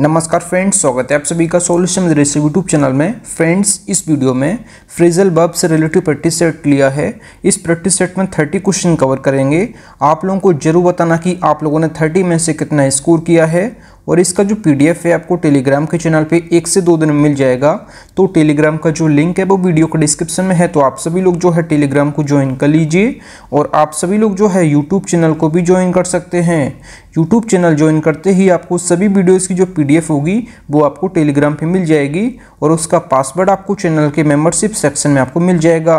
नमस्कार फ्रेंड्स स्वागत है आप सभी का सॉल्यूशन रेसिव यूट्यूब चैनल में फ्रेंड्स इस वीडियो में फ्रिजल वर्ब से रिलेटिव प्रैक्टिस सेट लिया है इस प्रैक्टिस सेट में 30 क्वेश्चन कवर करेंगे आप लोगों को जरूर बताना कि आप लोगों ने 30 में से कितना स्कोर किया है और इसका जो पी है आपको टेलीग्राम के चैनल पर एक से दो दिन में मिल जाएगा तो टेलीग्राम का जो लिंक है वो वीडियो के डिस्क्रिप्शन में है तो आप सभी लोग जो है टेलीग्राम को ज्वाइन कर लीजिए और आप सभी लोग जो है यूट्यूब चैनल को भी ज्वाइन कर सकते हैं यूट्यूब चैनल ज्वाइन करते ही आपको सभी वीडियोस की जो पीडीएफ होगी वो आपको टेलीग्राम पे मिल जाएगी और उसका पासवर्ड आपको चैनल के मेंबरशिप सेक्शन में आपको मिल जाएगा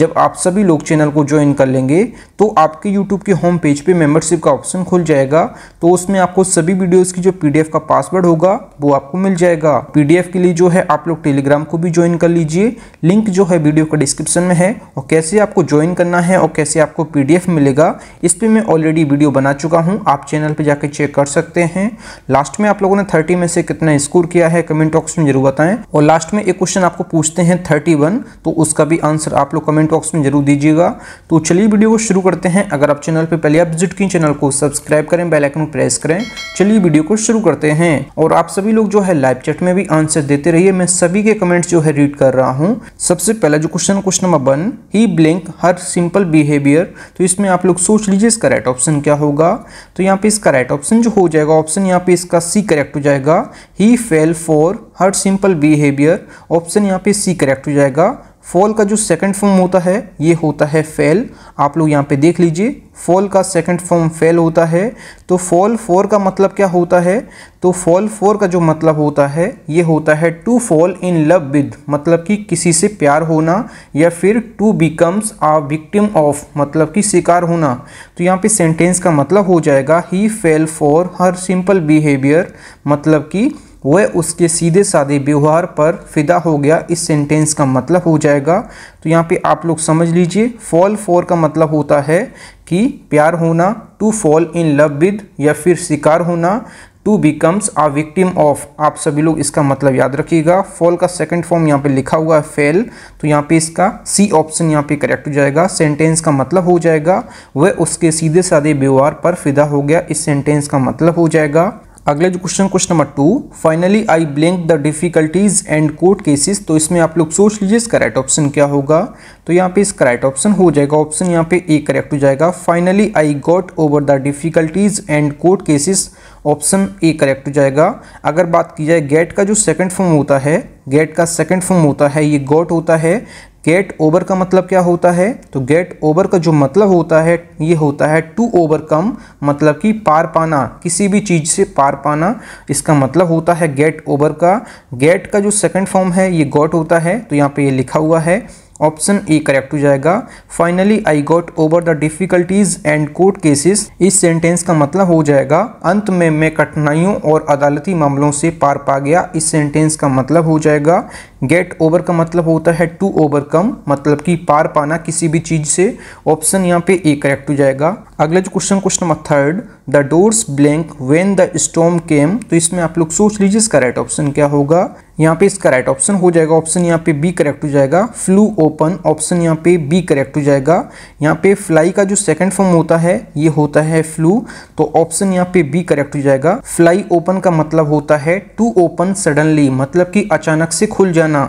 जब आप सभी लोग चैनल को ज्वाइन कर लेंगे तो आपके यूट्यूब के होम पेज पे मेंबरशिप का ऑप्शन खुल जाएगा तो उसमें आपको सभी वीडियोज़ की जो पी का पासवर्ड होगा वो आपको मिल जाएगा पी के लिए जो है आप लोग टेलीग्राम को भी ज्वाइन कर लीजिए लिंक जो है वीडियो का डिस्क्रिप्शन में है और कैसे आपको ज्वाइन करना है और कैसे आपको पी मिलेगा इस पर मैं ऑलरेडी वीडियो बना चुका हूँ आप चैनल चैनल पे जाकर चेक कर सकते हैं लास्ट में आप लोगों ने 30 में से कितना स्कोर किया है कमेंट बॉक्स में जरूर बताएं और लास्ट में एक क्वेश्चन आपको पूछते हैं थर्टी तो उसका भी आंसर आप लोग कमेंट बॉक्स में जरूर दीजिएगा तो चलिए वीडियो को शुरू करते हैं अगर आप चैनल पर पहले आप विजिट की चैनल को सब्सक्राइब करें बेलाइकन प्रेस करें चलिए वीडियो को शुरू करते हैं और आप सभी लोग जो है लाइव चैट में भी आंसर देते रहिए मैं सभी के कमेंट जो है रीड कर रहा हूँ सबसे पहला जो question question number one he blank her simple behaviour तो इसमें आप लोग सोच लीजिए इसका राइट ऑप्शन क्या होगा तो यहाँ पे इसका राइट ऑप्शन जो हो जाएगा ऑप्शन यहाँ पे इसका सी करेक्ट हो जाएगा he fell for her simple behaviour option यहाँ पे सी करेक्ट हो जाएगा फॉल का जो सेकंड फॉर्म होता है ये होता है फेल आप लोग यहाँ पे देख लीजिए फॉल का सेकंड फॉर्म फेल होता है तो फॉल फोर का मतलब क्या होता है तो फॉल फोर का जो मतलब होता है ये होता है to fall in love with मतलब कि किसी से प्यार होना या फिर to becomes a victim of मतलब कि शिकार होना तो यहाँ पे सेंटेंस का मतलब हो जाएगा he fell for her simple behaviour मतलब कि वह उसके सीधे साधे व्यवहार पर फिदा हो गया इस सेंटेंस का मतलब हो जाएगा तो यहाँ पे आप लोग समझ लीजिए फॉल फॉर का मतलब होता है कि प्यार होना to fall in love with या फिर शिकार होना to becomes a victim of आप सभी लोग इसका मतलब याद रखिएगा फॉल का सेकंड फॉर्म यहाँ पे लिखा हुआ है फेल तो यहाँ पे इसका सी ऑप्शन यहाँ पे करेक्ट हो जाएगा सेंटेंस का मतलब हो जाएगा वह उसके सीधे साधे व्यवहार पर फिदा हो गया इस सेंटेंस का मतलब हो जाएगा अगला जो question question number two finally I blank the difficulties and court cases तो इसमें आप लोग सोच लीजिए इसका राइट ऑप्शन क्या होगा तो यहाँ पे इसका राइट ऑप्शन हो जाएगा ऑप्शन यहाँ पे ए करेक्ट हो जाएगा finally I got over the difficulties and court cases option A correct हो जाएगा अगर बात की जाए गेट का जो सेकंड फॉर्म होता है गेट का सेकंड फॉर्म होता है ये गॉट होता है गेट ओवर का मतलब क्या होता है तो गेट ओवर का जो मतलब होता है ये होता है टू ओवरकम मतलब कि पार पाना किसी भी चीज़ से पार पाना इसका मतलब होता है गेट ओवर का गेट का जो सेकंड फॉर्म है ये गॉट होता है तो यहाँ पे ये लिखा हुआ है ऑप्शन ए करेक्ट हो जाएगा finally I got over the difficulties and court cases इस सेंटेंस का मतलब हो जाएगा अंत में मैं कठिनाइयों और अदालती मामलों से पार पा गया इस सेंटेंस का मतलब हो जाएगा गेट ओवर का मतलब होता है टू ओवरकम मतलब कि पार पाना किसी भी चीज से ऑप्शन यहाँ पे ए करेक्ट हो जाएगा अगला जो question question number third the doors blank when the storm came तो इसमें आप लोग सोच लीजिए इसका राइट ऑप्शन क्या होगा यहाँ पे इसका राइट ऑप्शन हो जाएगा ऑप्शन यहाँ पे बी करेक्ट हो जाएगा फ्लू ओपन ऑप्शन यहाँ पे बी करेक्ट हो जाएगा यहाँ पे फ्लाई का जो सेकंड फॉर्म होता है ये होता है फ्लू तो ऑप्शन यहाँ पे बी करेक्ट हो जाएगा फ्लाई ओपन का मतलब होता है टू ओपन सडनली मतलब कि अचानक से खुल जाना ना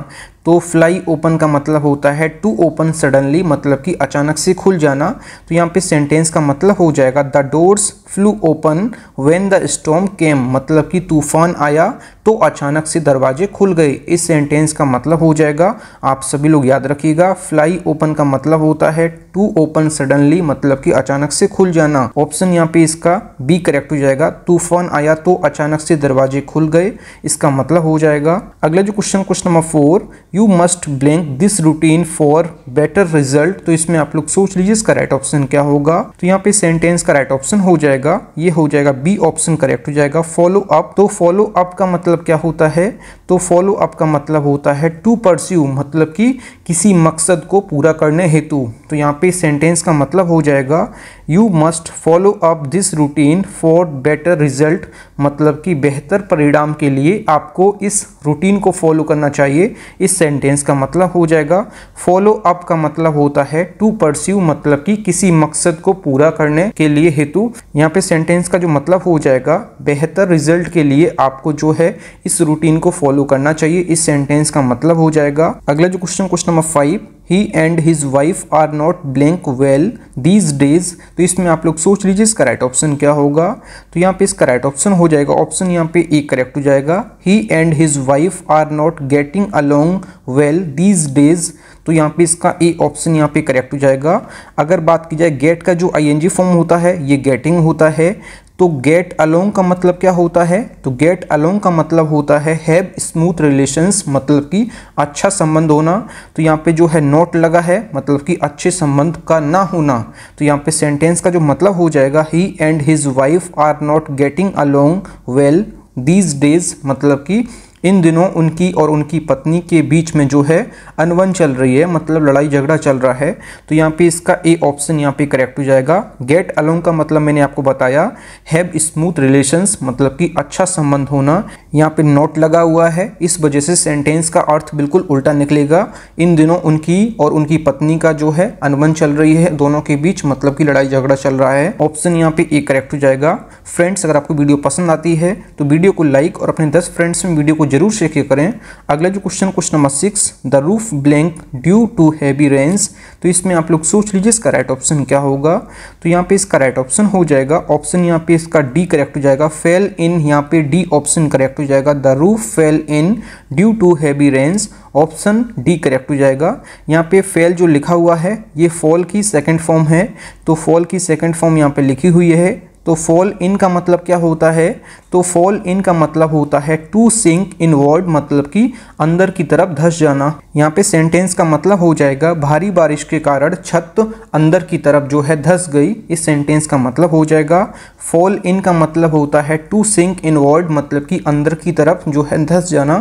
तो फ्लाई ओपन का मतलब होता है टू ओपन सडनली मतलब कि अचानक से खुल जाना तो यहाँ पे सेंटेंस का मतलब हो जाएगा the doors flew open when the storm came मतलब कि तूफान आया तो अचानक से दरवाजे खुल गए इस सेंटेंस का मतलब हो जाएगा आप सभी लोग याद रखिएगा फ्लाई ओपन का मतलब होता है टू ओपन सडनली मतलब कि अचानक से खुल जाना ऑप्शन यहाँ पे इसका बी करेक्ट हो जाएगा तूफान आया तो अचानक से दरवाजे खुल गए इसका मतलब हो जाएगा अगला जो question question number four you must blank this routine for better result तो इसमें आप लोग सोच लीजिए इसका राइट ऑप्शन क्या होगा तो यहाँ पे सेंटेंस का राइट ऑप्शन हो जाएगा ये हो जाएगा बी ऑप्शन करेक्ट हो जाएगा फॉलो अप तो फॉलो अप का मतलब मतलब क्या होता है तो फॉलो अप का मतलब होता है टू परस्यू मतलब कि किसी मकसद को पूरा करने हेतु तो यहाँ पे सेंटेंस का मतलब हो जाएगा you must follow up this routine for better result मतलब कि बेहतर परिणाम के लिए आपको इस रूटीन को फॉलो करना चाहिए इस सेंटेंस का मतलब हो जाएगा फॉलो अप का मतलब होता है टू परस्यू मतलब कि किसी मकसद को पूरा करने के लिए हेतु यहाँ पे सेंटेंस का जो मतलब हो जाएगा बेहतर रिजल्ट के लिए आपको जो है इस रूटीन को फॉलो करना चाहिए इस सेंटेंस का मतलब हो जाएगा अगला जो question question number five he and his wife are not blank well these days तो इसमें आप लोग सोच लीजिए इसका राइट ऑप्शन क्या होगा तो यहाँ पे इसका राइट ऑप्शन हो जाएगा ऑप्शन यहाँ पे ए करेक्ट हो जाएगा he and his wife are not getting along well these days तो यहाँ पे इसका ए ऑप्शन यहाँ पे करेक्ट हो जाएगा अगर बात की जाए गेट का जो आईएनजी फॉर्म होता है ये गेटिंग होता है तो गेट अलोंग का मतलब क्या होता है तो गेट अलोंग का मतलब होता है हैव स्मूथ रिलेशंस मतलब कि अच्छा संबंध होना तो यहाँ पे जो है नोट लगा है मतलब कि अच्छे संबंध का ना होना तो यहाँ पे सेंटेंस का जो मतलब हो जाएगा he and his wife are not getting along well these days मतलब कि इन दिनों उनकी और उनकी पत्नी के बीच में जो है अनवन चल रही है मतलब लड़ाई झगड़ा चल रहा है तो यहाँ पे इसका ए ऑप्शन यहाँ पे करेक्ट हो जाएगा गेट अलोंग का मतलब मैंने आपको बताया हैव स्मूथ रिलेशंस मतलब कि अच्छा संबंध होना यहाँ पे नोट लगा हुआ है इस वजह से सेंटेंस का अर्थ बिल्कुल उल्टा निकलेगा इन दिनों उनकी और उनकी पत्नी का जो है अनबन चल रही है दोनों के बीच मतलब कि लड़ाई झगड़ा चल रहा है ऑप्शन यहाँ पे ए करेक्ट हो जाएगा फ्रेंड्स अगर आपको वीडियो पसंद आती है तो वीडियो को लाइक और अपने दस फ्रेंड्स में वीडियो को जरूर चेक करें अगला जो question question number six the roof blank due to heavy rains तो इसमें आप लोग सोच लीजिए इसका राइट ऑप्शन क्या होगा तो यहाँ पे इसका राइट ऑप्शन हो जाएगा ऑप्शन यहाँ पे इसका डी करेक्ट हो जाएगा फेल इन यहाँ पे डी ऑप्शन करेक्ट हो जाएगा the roof fell in due to heavy rains option D correct हो जाएगा यहाँ पे फेल जो लिखा हुआ है ये फॉल की सेकेंड फॉर्म है तो फॉल की सेकेंड फॉर्म यहाँ पे लिखी हुई है तो फॉल इन का मतलब क्या होता है तो फॉल इन का मतलब होता है टू सिंक इन वर्ड मतलब कि अंदर की तरफ धस जाना यहाँ पे सेंटेंस का मतलब हो जाएगा भारी बारिश के कारण छत अंदर की तरफ जो है धस गई इस सेंटेंस का मतलब हो जाएगा फॉल इन का मतलब होता है टू सिंक इन वर्ल्ड मतलब कि अंदर की तरफ जो है धस जाना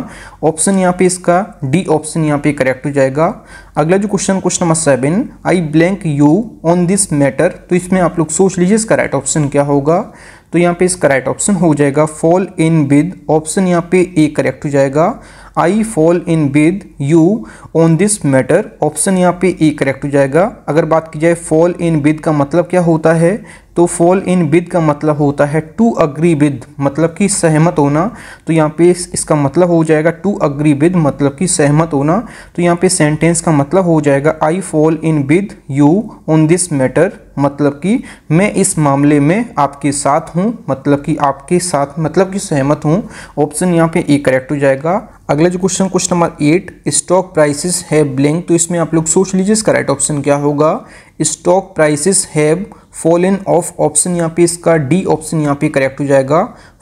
ऑप्शन यहाँ पे इसका डी ऑप्शन यहाँ पे करेक्ट हो जाएगा अगला जो question question number seven I blank you on this matter तो इसमें आप लोग सोच लीजिए इसका राइट ऑप्शन क्या होगा तो यहाँ पे इसका राइट ऑप्शन हो जाएगा फॉल इन विद ऑप्शन यहाँ पे ए करेक्ट हो जाएगा I fall in with you on this matter option यहाँ पे ए करेक्ट हो जाएगा अगर बात की जाए फॉल इन विद का मतलब क्या होता है तो फॉल इन विद का मतलब होता है टू अग्री विद मतलब कि सहमत होना तो यहाँ पे इसका मतलब हो जाएगा टू अग्री विद मतलब कि सहमत होना तो यहाँ पे सेंटेंस का मतलब हो जाएगा I fall in with you on this matter मतलब कि मैं इस मामले में आपके साथ हूँ मतलब कि आपके साथ मतलब कि सहमत हूँ ऑप्शन यहाँ पे ए करेक्ट हो जाएगा अगला जो question question number eight stock prices है ब्लैंक तो इसमें आप लोग सोच लीजिए इसका राइट ऑप्शन क्या होगा stock prices have in off option यहाँ पे इसका डी ऑप्शन यहाँ पे करेक्ट हो जाएगा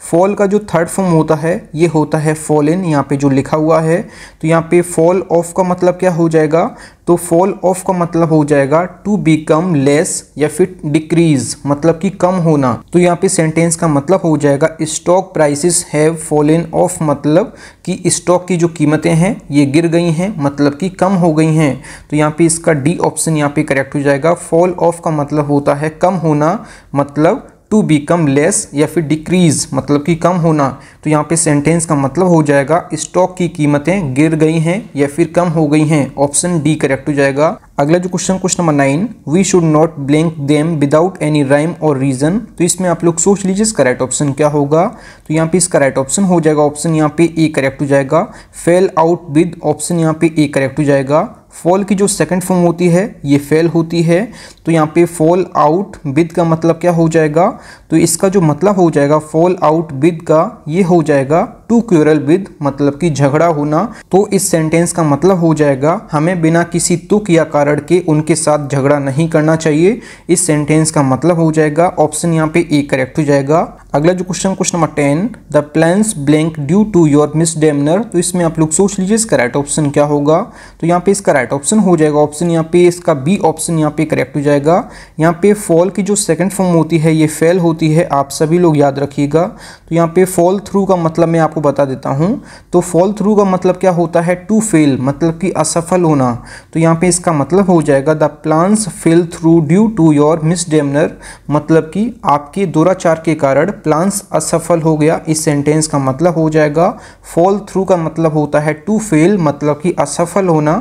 फॉल का जो थर्ड फॉर्म होता है ये होता है फॉल इन यहाँ पे जो लिखा हुआ है तो यहाँ पे फॉल ऑफ का मतलब क्या हो जाएगा तो फॉल ऑफ का मतलब हो जाएगा टू बिकम लेस या फिर डिक्रीज मतलब कि कम होना तो यहाँ पे सेंटेंस का मतलब हो जाएगा stock prices have in off मतलब कि स्टॉक की जो कीमतें हैं ये गिर गई हैं मतलब कि कम हो गई हैं तो यहाँ पे इसका डी ऑप्शन यहाँ पे करेक्ट हो जाएगा फॉल ऑफ का मतलब होता है कम होना मतलब टू बिकम लेस या फिर डिक्रीज मतलब कि कम होना तो यहाँ पे सेंटेंस का मतलब हो जाएगा स्टॉक की कीमतें गिर गई हैं या फिर कम हो गई हैं ऑप्शन डी करेक्ट हो जाएगा अगला जो question question number nine we should not blank them without any rhyme और रीजन तो इसमें आप लोग सोच लीजिए इसका राइट ऑप्शन क्या होगा तो यहाँ पे इसका राइट ऑप्शन हो जाएगा ऑप्शन यहाँ पे ए करेक्ट हो जाएगा फेल आउट विद ऑप्शन यहाँ पे ए करेक्ट हो जाएगा फॉल की जो सेकंड फॉर्म होती है ये फेल होती है तो यहाँ पे फॉल आउट विद का मतलब क्या हो जाएगा तो इसका जो मतलब हो जाएगा फॉल आउट विद का ये हो जाएगा टू क्यूरल विद मतलब कि झगड़ा होना तो इस सेंटेंस का मतलब हो जाएगा हमें बिना किसी तुक या कारण के उनके साथ झगड़ा नहीं करना चाहिए इस सेंटेंस का मतलब हो जाएगा ऑप्शन यहाँ पे ए करेक्ट हो जाएगा अगला जो question question number ten the plans blank due to your misdemeanour तो इसमें आप लोग सोच लीजिए इसका राइट ऑप्शन क्या होगा तो यहाँ पे इसका राइट ऑप्शन हो जाएगा ऑप्शन यहाँ पे इसका बी ऑप्शन यहाँ पे करेक्ट हो जाएगा यहाँ पे फॉल की जो सेकंड फॉर्म होती है ये फेल होती होती है आप सभी लोग याद रखिएगा तो यहाँ पे फॉल थ्रू का मतलब मैं आपको बता देता हूँ तो फॉल थ्रू का मतलब क्या होता है टू फेल मतलब कि असफल होना तो यहाँ पे इसका मतलब हो जाएगा the plans fell through due to your demeanour मतलब कि आपके दुराचार के कारण प्लान्स असफल हो गया इस सेंटेंस का मतलब हो जाएगा फॉल थ्रू का मतलब होता है टू फेल मतलब कि असफल होना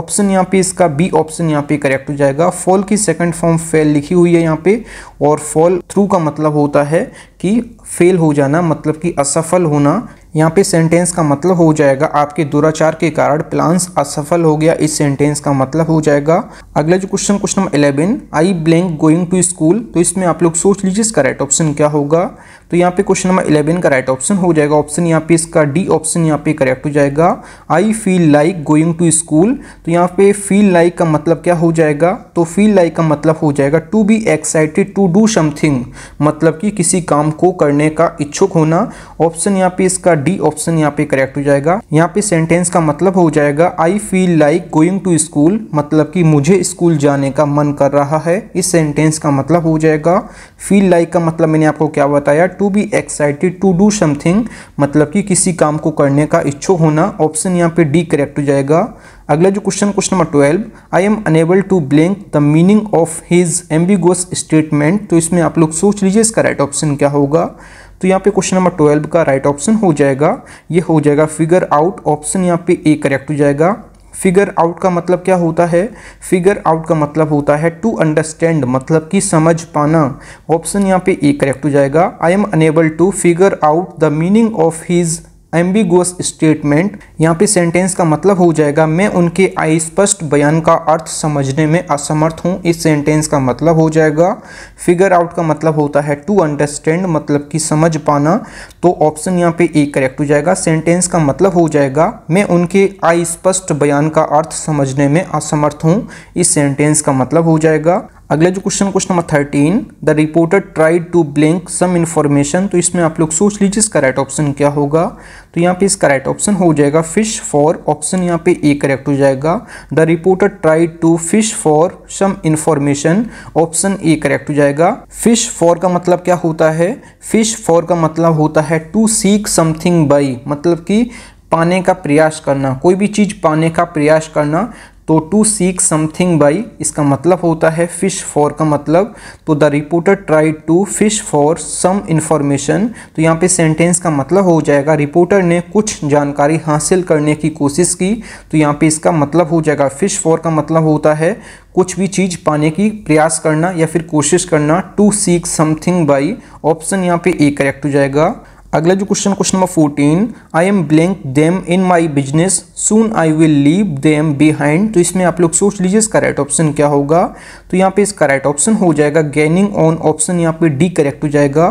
ऑप्शन यहाँ पे इसका बी ऑप्शन यहाँ पे करेक्ट हो जाएगा फॉल की सेकेंड फॉर्म फेल लिखी हुई है यहाँ पे और फॉल थ्रू का मतलब मतलब होता है कि फेल हो जाना मतलब कि असफल होना यहाँ पे सेंटेंस का मतलब हो जाएगा आपके दुराचार के कारण प्लान्स असफल हो गया इस सेंटेंस का मतलब हो जाएगा अगला जो question question number eleven I blank going to school तो इसमें आप लोग सोच लीजिए इसका राइट ऑप्शन क्या होगा तो यहाँ पे क्वेश्चन नंबर इलेवन का राइट ऑप्शन हो जाएगा ऑप्शन यहाँ पे इसका डी ऑप्शन यहाँ पे करेक्ट हो जाएगा I feel like going to school तो यहाँ पे फील लाइक like का मतलब क्या हो जाएगा तो फील लाइक like का मतलब हो जाएगा to be excited to do something मतलब कि किसी काम को करने का इच्छुक होना ऑप्शन यहाँ पे इसका डी ऑप्शन यहाँ पे करेक्ट हो जाएगा यहाँ पे सेंटेंस का मतलब हो जाएगा I feel like going to school मतलब कि मुझे स्कूल जाने का मन कर रहा है इस सेंटेंस का मतलब हो जाएगा फील लाइक like का मतलब मैंने आपको क्या बताया to to be excited to do something मतलब कि किसी काम को करने का इच्छुक होना ऑप्शन यहाँ पे डी करेक्ट हो जाएगा अगला जो question question number twelve I am unable to blank the meaning of his ambiguous statement तो इसमें आप लोग सोच लीजिए इसका राइट ऑप्शन क्या होगा तो यहाँ पे क्वेश्चन नंबर ट्वेल्व का राइट ऑप्शन हो जाएगा ये हो जाएगा फिगर आउट ऑप्शन यहाँ पे ए करेक्ट हो जाएगा फिगर आउट का मतलब क्या होता है फिगर आउट का मतलब होता है टू अंडरस्टैंड मतलब कि समझ पाना ऑप्शन यहाँ पे ए करेक्ट हो जाएगा I am unable to figure out the meaning of his ambiguous statement यहाँ पे सेंटेंस का मतलब हो जाएगा मैं उनके अस्पष्ट बयान का अर्थ समझने में असमर्थ हूँ इस सेंटेंस का मतलब हो जाएगा फिगर आउट का मतलब होता है टू अंडरस्टैंड मतलब कि समझ पाना तो ऑप्शन यहाँ पे ए करेक्ट हो जाएगा सेंटेंस का मतलब हो जाएगा मैं उनके अस्पष्ट बयान का अर्थ समझने में असमर्थ हूँ इस सेंटेंस का मतलब हो जाएगा अगला जो question question number thirteen the reporter tried to blank some information तो इसमें आप लोग सोच लीजिए इसका राइट ऑप्शन क्या होगा तो यहाँ पे इसका राइट ऑप्शन हो जाएगा फिश फॉर ऑप्शन यहाँ पे ए करेक्ट हो जाएगा the reporter tried to fish for some information option A correct हो जाएगा फिश फॉर का मतलब क्या होता है फिश फॉर का मतलब होता है टू सीक समथिंग बाई मतलब कि पाने का प्रयास करना कोई भी चीज़ पाने का प्रयास करना तो टू सीक समथिंग बाई इसका मतलब होता है फ़िश फॉर का मतलब तो the reporter try to fish for some information तो यहाँ पे सेंटेंस का मतलब हो जाएगा रिपोर्टर ने कुछ जानकारी हासिल करने की कोशिश की तो यहाँ पे इसका मतलब हो जाएगा फ़िश फॉर का मतलब होता है कुछ भी चीज़ पाने की प्रयास करना या फिर कोशिश करना to seek something by option यहाँ पे ए करेक्ट हो जाएगा अगला जो question question number fourteen I am blank them in my business soon I will leave them behind तो इसमें आप लोग सोच लीजिए इसका राइट ऑप्शन क्या होगा तो यहाँ पे इसका राइट ऑप्शन हो जाएगा गेनिंग ऑन ऑप्शन यहाँ पे डी करेक्ट हो जाएगा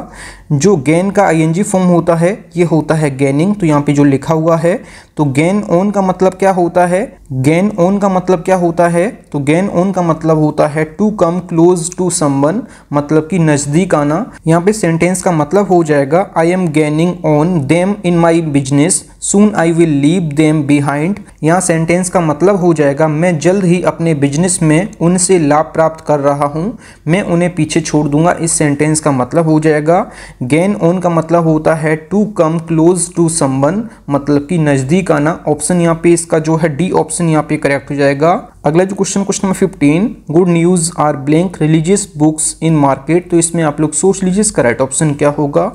जो गेन का आईएनजी फॉर्म होता है ये होता है गेनिंग तो यहाँ पे जो लिखा हुआ है तो गेन ऑन का मतलब क्या होता है गेन ऑन का मतलब क्या होता है तो गेन ऑन का मतलब होता है to come close to someone मतलब कि नज़दीक आना यहाँ पे सेंटेंस का मतलब हो जाएगा I am gaining on them in my business soon I will leave them behind यहाँ सेंटेंस का मतलब हो जाएगा मैं जल्द ही अपने बिजनेस में उनसे लाभ प्राप्त कर रहा हूँ मैं उन्हें पीछे छोड़ दूंगा इस सेंटेंस का मतलब हो जाएगा गेन ऑन का मतलब होता है टू कम क्लोज टू संबंध मतलब कि नज़दीक आना ऑप्शन यहाँ पे इसका जो है डी ऑप्शन यहाँ पे करेक्ट हो जाएगा अगला जो question question number fifteen good news are blank religious books in market तो इसमें आप लोग सोच लीजिए इसका राइट ऑप्शन क्या होगा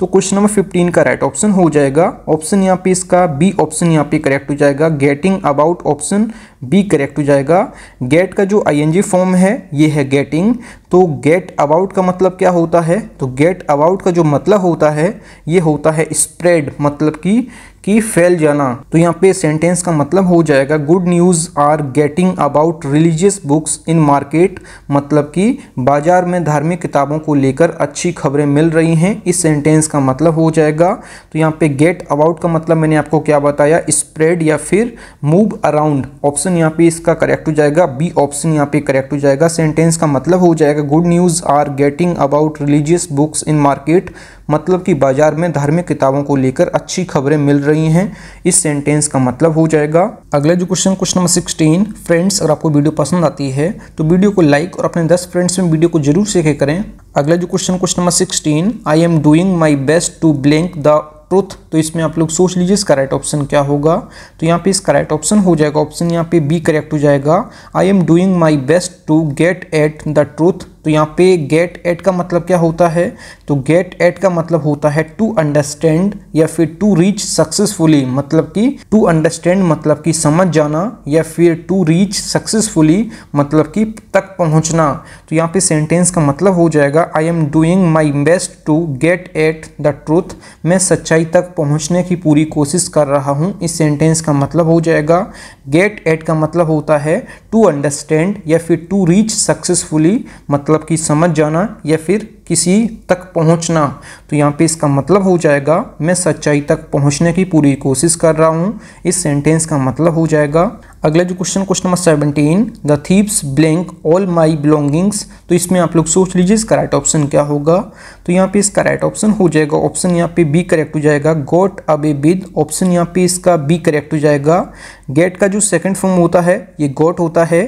तो क्वेश्चन नंबर फिफ्टीन का राइट ऑप्शन हो जाएगा ऑप्शन यहाँ पे इसका बी ऑप्शन यहाँ पे करेक्ट हो जाएगा getting about option B correct हो जाएगा गेट का जो आई फॉर्म है ये है गेटिंग तो गेट अबाउट का मतलब क्या होता है तो गेट अबाउट का जो मतलब होता है ये होता है स्प्रेड मतलब कि कि फैल जाना तो यहाँ पे सेंटेंस का मतलब हो जाएगा good news are getting about religious books in market मतलब कि बाजार में धार्मिक किताबों को लेकर अच्छी खबरें मिल रही हैं इस सेंटेंस का मतलब हो जाएगा तो यहाँ पे गेट अबाउट का मतलब मैंने आपको क्या बताया स्प्रेड या फिर मूव अराउंड ऑप्शन ऑप्शन यहाँ पे इसका करेक्ट हो जाएगा बी ऑप्शन यहाँ पे करेक्ट हो जाएगा सेंटेंस का मतलब हो जाएगा good news are getting about religious books in market मतलब कि बाजार में धार्मिक किताबों को लेकर अच्छी खबरें मिल रही हैं इस सेंटेंस का मतलब हो जाएगा अगला जो question question number sixteen friends अगर आपको वीडियो पसंद आती है तो वीडियो को लाइक और अपने दस फ्रेंड्स में वीडियो को जरूर शेयर करें अगला जो question question number sixteen I am doing my best to blank the truth तो इसमें आप लोग सोच लीजिए इसका राइट ऑप्शन क्या होगा तो यहाँ पे इसका राइट ऑप्शन हो जाएगा ऑप्शन यहाँ पे बी करेक्ट हो जाएगा I am doing my best to get at the truth तो यहाँ पे गेट एट का मतलब क्या होता है तो गेट एट का मतलब होता है टू अंडरस्टैंड या फिर टू रीच सक्सेसफुली मतलब कि टू अंडरस्टैंड मतलब कि समझ जाना या फिर टू रीच सक्सेसफुली मतलब कि तक पहुँचना तो यहाँ पे सेंटेंस का मतलब हो जाएगा I am doing my best to get at the truth मैं सच्चाई तक पहुँचने की पूरी कोशिश कर रहा हूँ इस सेंटेंस का मतलब हो जाएगा गेट एट का मतलब होता है टू अंडरस्टैंड या फिर टू रीच सक्सेसफुली मतलब कि समझ जाना या फिर किसी तक पहुंचना तो यहाँ पे इसका मतलब हो जाएगा मैं सच्चाई तक पहुंचने की पूरी कोशिश कर रहा हूँ इस सेंटेंस का मतलब हो जाएगा अगला जो question question number seventeen the thieves blank all my belongings तो इसमें आप लोग सोच लीजिए इसका राइट ऑप्शन क्या होगा तो यहाँ पे इसका राइट ऑप्शन हो जाएगा ऑप्शन यहाँ पे बी करेक्ट हो जाएगा गोट अबे बिद ऑप्शन यहाँ पे इसका बी करेक्ट हो जाएगा गेट का जो सेकंड फॉर्म होता है ये गोट होता है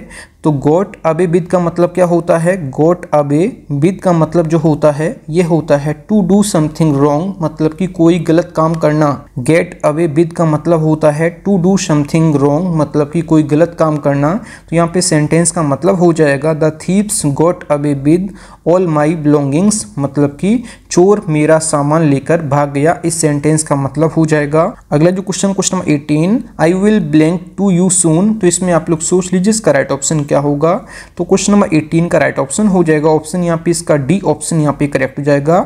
तो गोट अबे बिद का मतलब क्या होता है गोट अबे बिद का मतलब जो होता है ये होता है टू डू समथिंग रॉन्ग मतलब कि कोई गलत काम करना गेट अबे बिद का मतलब होता है टू डू समथिंग रॉन्ग मतलब कि भी कोई गलत काम करना तो यहाँ पे सेंटेंस का मतलब हो जाएगा the thieves got away with all my belongings मतलब कि चोर मेरा सामान लेकर भाग गया इस सेंटेंस का मतलब हो जाएगा अगला जो question question number eighteen I will blank to you soon तो इसमें आप लोग सोच लीजिए इसका राइट ऑप्शन क्या होगा तो क्वेश्चन नंबर एटीन का राइट ऑप्शन हो जाएगा ऑप्शन यहाँ पे इसका डी ऑप्शन यहाँ पे करेक्ट हो जाएगा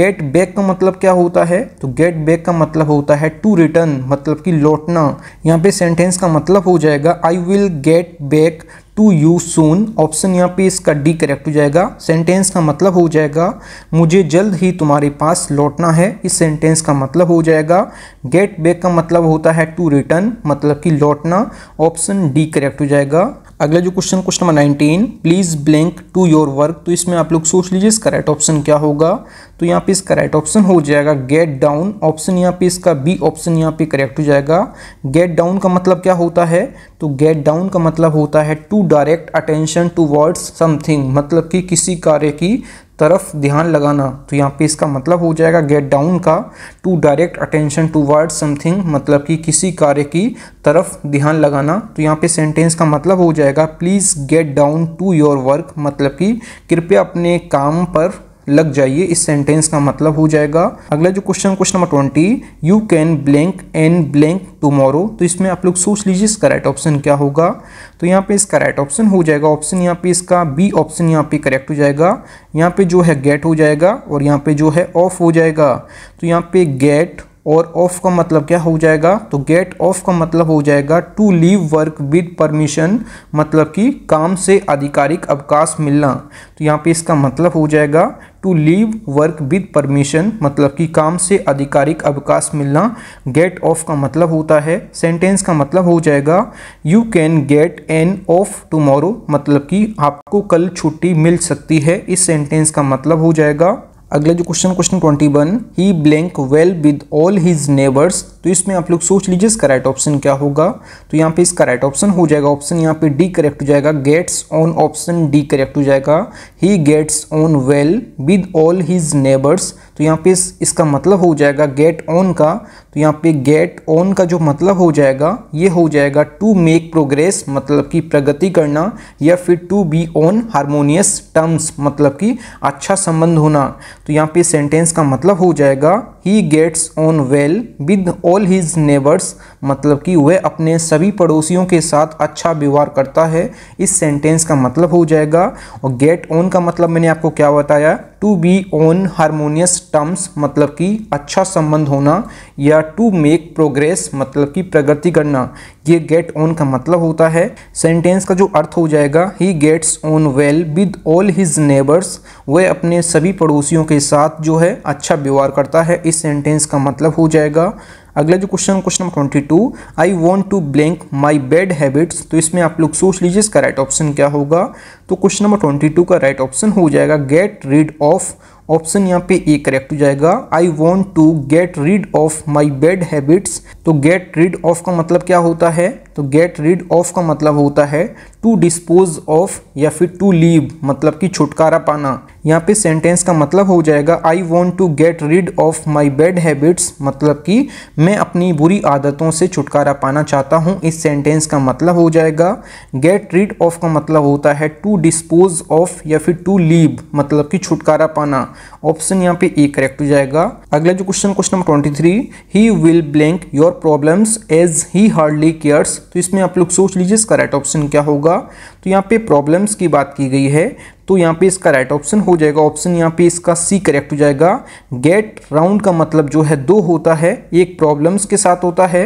गेट बैक का मतलब क्या होता है तो गेट बैक का मतलब होता है टू रिटर्न मतलब कि लौटना यहाँ पे सेंटेंस का मतलब हो जाएगा I will get back to you soon option यहाँ पे इसका डी करेक्ट हो जाएगा सेंटेंस का मतलब हो जाएगा मुझे जल्द ही तुम्हारे पास लौटना है इस सेंटेंस का मतलब हो जाएगा गेट बैक का मतलब होता है टू रिटर्न मतलब कि लौटना ऑप्शन डी करेक्ट हो जाएगा अगला जो question question number 19 please blank to your work तो इसमें आप लोग सोच लीजिए इसका राइट ऑप्शन क्या होगा तो यहाँ पे इसका राइट ऑप्शन हो जाएगा गेट डाउन ऑप्शन यहाँ पे इसका बी ऑप्शन यहाँ पे करेक्ट हो जाएगा गेट डाउन का मतलब क्या होता है तो गेट डाउन का मतलब होता है to direct attention towards something मतलब कि किसी कार्य की तरफ ध्यान लगाना तो यहाँ पे इसका मतलब हो जाएगा गेट डाउन का to direct attention toward something मतलब कि किसी कार्य की तरफ ध्यान लगाना तो यहाँ पे सेंटेंस का मतलब हो जाएगा please get down to your work मतलब कि कृपया अपने काम पर लग जाइए इस सेंटेंस का मतलब हो जाएगा अगला जो question question number twenty you can blank an blank tomorrow तो इसमें आप लोग सोच लीजिए इसका राइट ऑप्शन क्या होगा तो यहाँ पे इसका राइट ऑप्शन हो जाएगा ऑप्शन यहाँ पे इसका बी ऑप्शन यहाँ पे करेक्ट हो जाएगा यहाँ पे जो है गेट हो जाएगा और यहाँ पे जो है ऑफ हो जाएगा तो यहाँ पे गेट और ऑफ का मतलब क्या हो जाएगा तो गेट ऑफ का मतलब हो जाएगा to leave work with permission मतलब कि काम से आधिकारिक अवकाश मिलना तो यहाँ पे इसका मतलब हो जाएगा to leave work with permission मतलब कि काम से आधिकारिक अवकाश मिलना गेट ऑफ का मतलब होता है सेंटेंस का मतलब हो जाएगा you can get an off tomorrow मतलब कि आपको कल छुट्टी मिल सकती है इस सेंटेंस का मतलब हो जाएगा अगला जो question question twenty one he blank well with all his neighbours तो इसमें आप लोग सोच लीजिए इसका राइट ऑप्शन क्या होगा तो यहाँ पे इसका राइट ऑप्शन हो जाएगा ऑप्शन यहाँ पे डी करेक्ट हो जाएगा gets on option D correct हो जाएगा he gets on well with all his neighbours तो यहाँ पे इस, इसका मतलब हो जाएगा गेट ऑन का तो यहाँ पे गेट ऑन का जो मतलब हो जाएगा ये हो जाएगा टू मेक प्रोग्रेस मतलब कि प्रगति करना या फिर to be on harmonious terms मतलब कि अच्छा संबंध होना तो यहाँ पे सेंटेंस का मतलब हो जाएगा he gets on well with all his neighbours मतलब कि वह अपने सभी पड़ोसियों के साथ अच्छा व्यवहार करता है इस सेंटेंस का मतलब हो जाएगा और गेट ऑन का मतलब मैंने आपको क्या बताया to be on harmonious terms मतलब कि अच्छा संबंध होना या टू मेक प्रोग्रेस मतलब कि प्रगति करना ये गेट ऑन का मतलब होता है सेंटेंस का जो अर्थ हो जाएगा he gets on well with all his neighbours वह अपने सभी पड़ोसियों के साथ जो है अच्छा व्यवहार करता है इस सेंटेंस का मतलब हो जाएगा अगला जो question question number twenty two I want to blank my bad habits तो इसमें आप लोग सोच लीजिए इसका राइट ऑप्शन क्या होगा तो क्वेश्चन नंबर ट्वेंटी टू का राइट ऑप्शन हो जाएगा गेट रीड ऑफ ऑप्शन यहाँ पे ए करेक्ट हो जाएगा I want to get rid of my bad habits तो गेट रीड ऑफ का मतलब क्या होता है तो गेट रीड ऑफ का मतलब होता है टू डिस्पोज ऑफ या फिर टू लीव मतलब कि छुटकारा पाना यहाँ पे सेंटेंस का मतलब हो जाएगा I want to get rid of my bad habits मतलब कि मैं अपनी बुरी आदतों से छुटकारा पाना चाहता हूँ इस सेंटेंस का मतलब हो जाएगा गेट रिड ऑफ का मतलब होता है टू डिस्पोज ऑफ या फिर टू लीव मतलब कि छुटकारा पाना ऑप्शन यहाँ पे ए करेक्ट हो जाएगा अगला जो question question number twenty three he will blank your problems as he hardly cares तो इसमें आप लोग सोच लीजिए इसका राइट ऑप्शन क्या होगा तो यहाँ पे प्रॉब्लम्स की बात की गई है तो यहाँ पे इसका राइट ऑप्शन हो जाएगा ऑप्शन यहाँ पे इसका सी करेक्ट हो जाएगा गेट राउंड का मतलब जो है दो होता है एक प्रॉब्लम्स के साथ होता है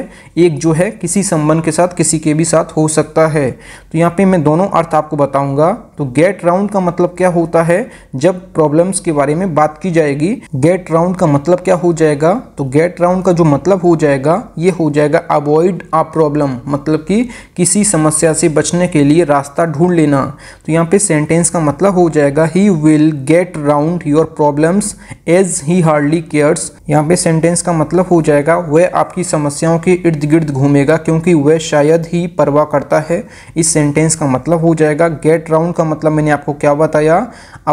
एक जो है किसी संबंध के साथ किसी के भी साथ हो सकता है तो यहाँ पे मैं दोनों अर्थ आपको बताऊंगा तो गेट राउंड का मतलब क्या होता है जब प्रॉब्लम्स के बारे में बात की जाएगी गेट राउंड का मतलब क्या हो जाएगा तो गेट राउंड का जो मतलब हो जाएगा ये हो जाएगा अवॉइड अ प्रॉब्लम मतलब कि किसी समस्या से बचने के लिए रास्ता ढूंढ लेना तो यहाँ पे सेंटेंस का मतलब हो जाएगा he will get round your problems as he hardly cares यहाँ पे सेंटेंस का मतलब हो जाएगा वह आपकी समस्याओं के इर्द गिर्द घूमेगा क्योंकि वह शायद ही परवाह करता है इस सेंटेंस का मतलब हो जाएगा गेट राउंड का मतलब मैंने आपको क्या बताया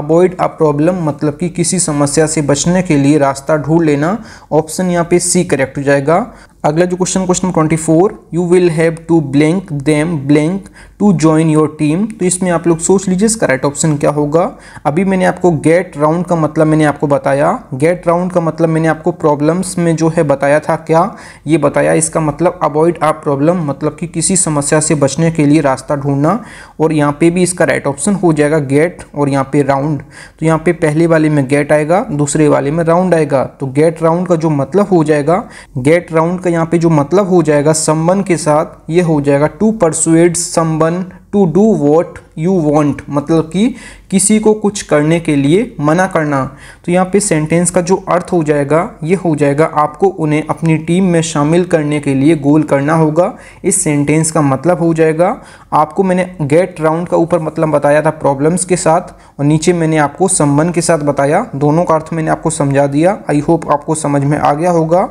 अवॉइड अ प्रॉब्लम मतलब कि किसी समस्या से बचने के लिए रास्ता ढूंढ लेना ऑप्शन यहाँ पे सी करेक्ट हो जाएगा अगला जो question question twenty four you will have to blank them blank to join your team तो इसमें आप लोग सोच लीजिए इसका राइट ऑप्शन क्या होगा अभी मैंने आपको गेट राउंड का मतलब मैंने आपको बताया गेट राउंड का मतलब मैंने आपको प्रॉब्लम्स में जो है बताया था क्या ये बताया इसका मतलब अवॉइड आ प्रॉब्लम मतलब कि किसी समस्या से बचने के लिए रास्ता ढूंढना और यहाँ पे भी इसका राइट ऑप्शन हो जाएगा गेट और यहाँ पे राउंड तो यहाँ पे पहले वाले में गेट आएगा दूसरे वाले में राउंड आएगा तो गेट राउंड का जो मतलब हो जाएगा गेट राउंड का का यहाँ पे जो मतलब हो जाएगा समवन के साथ ये हो जाएगा to persuade someone to do what you want मतलब कि किसी को कुछ करने के लिए मना करना तो यहाँ पे सेंटेंस का जो अर्थ हो जाएगा ये हो जाएगा आपको उन्हें अपनी टीम में शामिल करने के लिए गोल करना होगा इस सेंटेंस का मतलब हो जाएगा आपको मैंने गेट राउंड का ऊपर मतलब बताया था प्रॉब्लम्स के साथ और नीचे मैंने आपको संबंध के साथ बताया दोनों का अर्थ मैंने आपको समझा दिया आई होप आपको समझ में आ गया होगा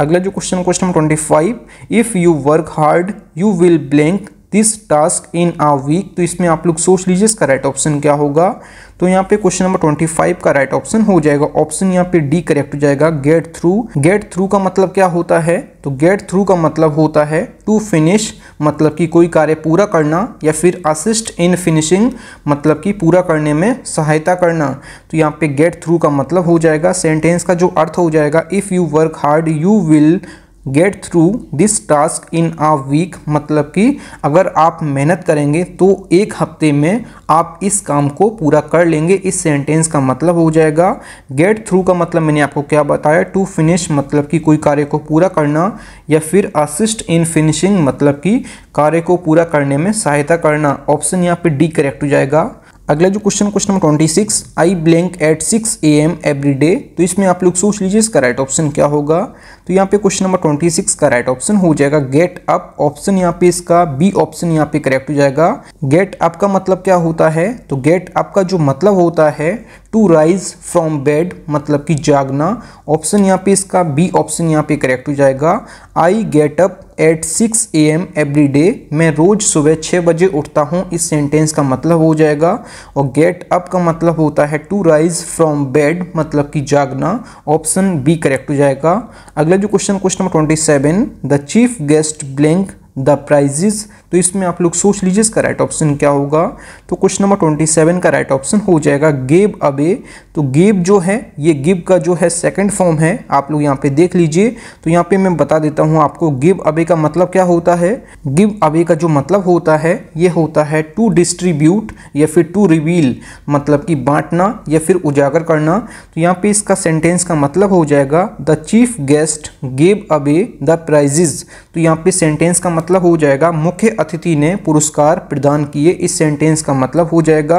अगला जो question question number twenty five if you work hard you will blank this task in a week तो इसमें आप लोग सोच लीजिए इसका राइट ऑप्शन क्या होगा तो यहाँ पे क्वेश्चन नंबर ट्वेंटी फाइव का राइट ऑप्शन हो जाएगा ऑप्शन यहाँ पे डी करेक्ट हो जाएगा गेट थ्रू गेट थ्रू का मतलब क्या होता है तो गेट थ्रू का मतलब होता है टू फिनिश मतलब कि कोई कार्य पूरा करना या फिर असिस्ट इन फिनिशिंग मतलब कि पूरा करने में सहायता करना तो यहाँ पे गेट थ्रू का मतलब हो जाएगा सेंटेंस का जो अर्थ हो जाएगा if you work hard you will get through this task in a week मतलब कि अगर आप मेहनत करेंगे तो एक हफ्ते में आप इस काम को पूरा कर लेंगे इस सेंटेंस का मतलब हो जाएगा गेट थ्रू का मतलब मैंने आपको क्या बताया टू फिनिश मतलब कि कोई कार्य को पूरा करना या फिर असिस्ट इन फिनिशिंग मतलब कि कार्य को पूरा करने में सहायता करना ऑप्शन यहाँ पे डी करेक्ट हो जाएगा अगला जो question question number twenty six I blank at six A M every day तो इसमें आप लोग सोच लीजिए इसका राइट ऑप्शन क्या होगा तो यहाँ पे क्वेश्चन नंबर ट्वेंटी सिक्स का राइट ऑप्शन हो जाएगा गेट अप ऑप्शन यहाँ पे इसका बी ऑप्शन यहाँ पे करेक्ट हो जाएगा गेट अप का मतलब क्या होता है तो गेट अप का जो मतलब होता है टू राइज फ्रॉम बेड मतलब कि जागना ऑप्शन यहाँ पे इसका बी ऑप्शन यहाँ पे करेक्ट हो जाएगा I get up at six A M every day मैं रोज़ सुबह छः बजे उठता हूँ इस सेंटेंस का मतलब हो जाएगा और गेट अप का मतलब होता है टू राइज फ्रॉम बेड मतलब कि जागना ऑप्शन बी करेक्ट हो जाएगा अगला जो question question number twenty seven the chief guest blank the prizes तो इसमें आप लोग सोच लीजिए इसका राइट ऑप्शन क्या होगा तो क्वेश्चन नंबर ट्वेंटी सेवन का राइट ऑप्शन हो जाएगा गेब अबे तो गेब जो है ये गिब का जो है सेकंड फॉर्म है आप लोग यहाँ पे देख लीजिए तो यहाँ पे मैं बता देता हूँ आपको गिब अबे का मतलब क्या होता है गिब अबे का जो मतलब होता है ये होता है टू डिस्ट्रीब्यूट या फिर टू रिवील मतलब कि बांटना या फिर उजागर करना तो यहाँ पे इसका सेंटेंस का मतलब हो जाएगा द चीफ गेस्ट गेब अबे द प्राइजिज तो यहाँ पे सेंटेंस का मतलब हो जाएगा मुख्य अतिथि ने पुरस्कार प्रदान किए इस सेंटेंस का मतलब हो जाएगा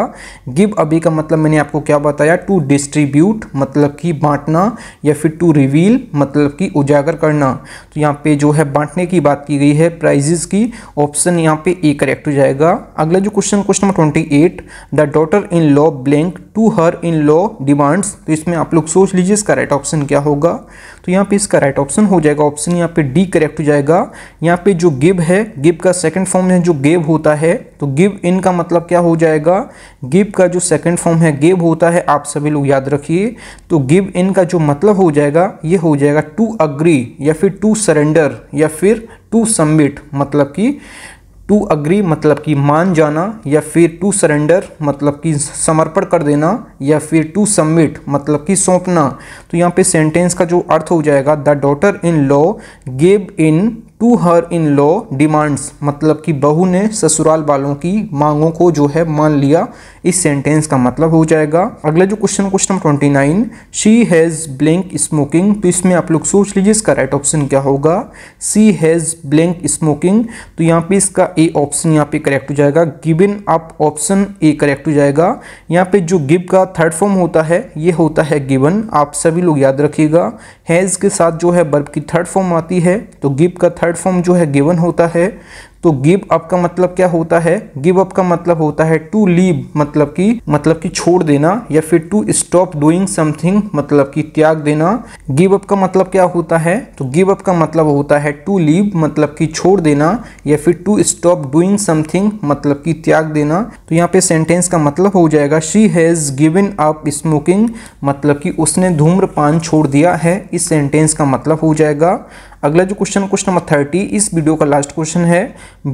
गिव अभी का मतलब मैंने आपको क्या बताया टू डिस्ट्रीब्यूट मतलब कि बांटना या फिर टू रिवील मतलब कि उजागर करना तो यहाँ पे जो है बांटने की बात की गई है प्राइजेस की ऑप्शन यहाँ पे ए करेक्ट हो जाएगा अगला जो question question number twenty eight the daughter in law blank to her in law demands तो इसमें आप लोग सोच लीजिए इसका राइट ऑप्शन क्या होगा तो यहाँ पे इसका राइट ऑप्शन हो जाएगा ऑप्शन यहाँ पे डी करेक्ट हो जाएगा यहाँ पे जो गिब है गिब का सेकंड फॉर्म है जो गेब होता है तो गिव इन का मतलब क्या हो जाएगा गिव का जो सेकंड फॉर्म है गेब होता है आप सभी लोग याद रखिए तो गिव इन का जो मतलब हो जाएगा ये हो जाएगा टू अग्री या फिर टू सरेंडर या फिर टू सबमिट मतलब कि टू अग्री मतलब कि मान जाना या फिर टू सरेंडर मतलब कि समर्पण कर देना या फिर टू सबमिट मतलब कि सौंपना तो यहाँ पे सेंटेंस का जो अर्थ हो जाएगा the daughter in law gave in to her in law demands मतलब कि बहू ने ससुराल वालों की मांगों को जो है मान लिया इस सेंटेंस का मतलब हो जाएगा अगला जो question question twenty nine she has blank smoking तो इसमें आप लोग सोच लीजिए इसका राइट ऑप्शन क्या होगा सी हैज़ ब्लैंक स्मोकिंग तो यहाँ पे इसका ए ऑप्शन यहाँ पे करेक्ट हो जाएगा given up option A correct हो जाएगा यहाँ पे जो गिव का थर्ड फॉर्म होता है ये होता है गिवन आप सभी लोग याद रखिएगा हैज़ के साथ जो है बर्फ की थर्ड फॉर्म आती है तो गिव का थर्ड थर्ड फॉर्म जो है गिवन होता है तो गिव अप का मतलब क्या होता है गिव अप का मतलब होता है टू लीव मतलब कि मतलब कि छोड़ देना या फिर टू स्टॉप डूइंग समथिंग मतलब कि त्याग देना गिव अप का मतलब क्या होता है तो गिव अप का मतलब होता है टू लीव मतलब कि छोड़ देना या फिर टू स्टॉप डूइंग समथिंग मतलब कि त्याग देना तो यहाँ पे सेंटेंस का मतलब हो जाएगा she has given up smoking मतलब कि उसने धूम्रपान छोड़ दिया है इस सेंटेंस का मतलब हो जाएगा अगला जो क्वेश्चन क्वेश्चन नंबर थर्टी इस वीडियो का लास्ट क्वेश्चन है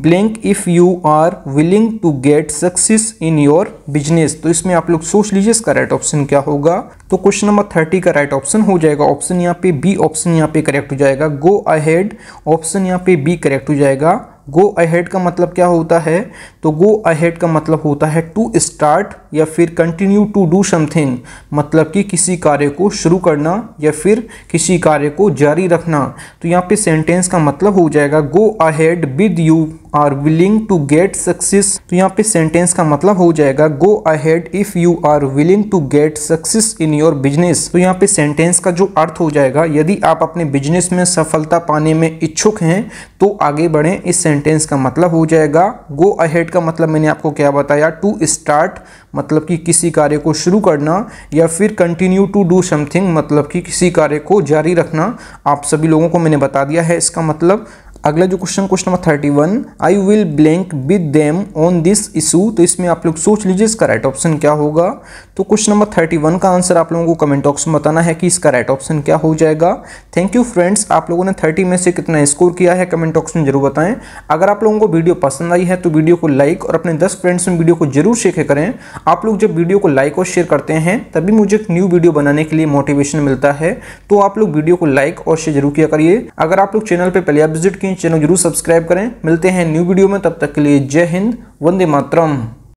blank if you are willing to get success in your business तो इसमें आप लोग सोच लीजिए इसका राइट ऑप्शन क्या होगा तो क्वेश्चन नंबर थर्टी का राइट ऑप्शन हो जाएगा ऑप्शन यहाँ पे बी ऑप्शन यहाँ पे करेक्ट हो जाएगा गो अहेड ऑप्शन यहाँ पे बी करेक्ट हो जाएगा गो अहेड का मतलब क्या होता है तो गो अहेड का मतलब होता है टू स्टार्ट या फिर कंटिन्यू टू डू समथिंग मतलब कि किसी कार्य को शुरू करना या फिर किसी कार्य को जारी रखना तो यहाँ पे सेंटेंस का मतलब हो जाएगा go ahead with you are willing to get success तो यहाँ पे सेंटेंस का मतलब हो जाएगा go ahead if you are willing to get success in your business तो यहाँ पे सेंटेंस का जो अर्थ हो जाएगा यदि आप अपने बिजनेस में सफलता पाने में इच्छुक हैं तो आगे बढ़े इस सेंटेंस का मतलब हो जाएगा गो अहेड का मतलब मैंने आपको क्या बताया टू स्टार्ट मतलब कि किसी कार्य को शुरू करना या फिर कंटिन्यू टू डू समथिंग मतलब कि किसी कार्य को जारी रखना आप सभी लोगों को मैंने बता दिया है इसका मतलब अगला जो question question number thirty one I will blank with them on this issue तो इसमें आप लोग सोच लीजिए इसका राइट ऑप्शन क्या होगा तो क्वेश्चन नंबर थर्टी वन का आंसर आप लोगों को कमेंट बॉक्स में बताना है कि इसका राइट ऑप्शन क्या हो जाएगा थैंक यू फ्रेंड्स आप लोगों ने थर्टी में से कितना स्कोर किया है कमेंट बॉक्स में जरूर बताएं अगर आप लोगों को वीडियो पसंद आई है तो वीडियो को लाइक और अपने दस फ्रेंड्स में वीडियो को जरूर शेयर करें आप लोग जब वीडियो को लाइक और शेयर करते हैं तभी मुझे एक न्यू वीडियो बनाने के लिए मोटिवेशन मिलता है तो आप लोग वीडियो को लाइक और शेयर जरूर किया करिए अगर आप लोग चैनल पर पहले विजिट किए चैनल जरूर सब्सक्राइब करें मिलते हैं न्यू वीडियो में तब तक के लिए जय हिंद वंदे मातरम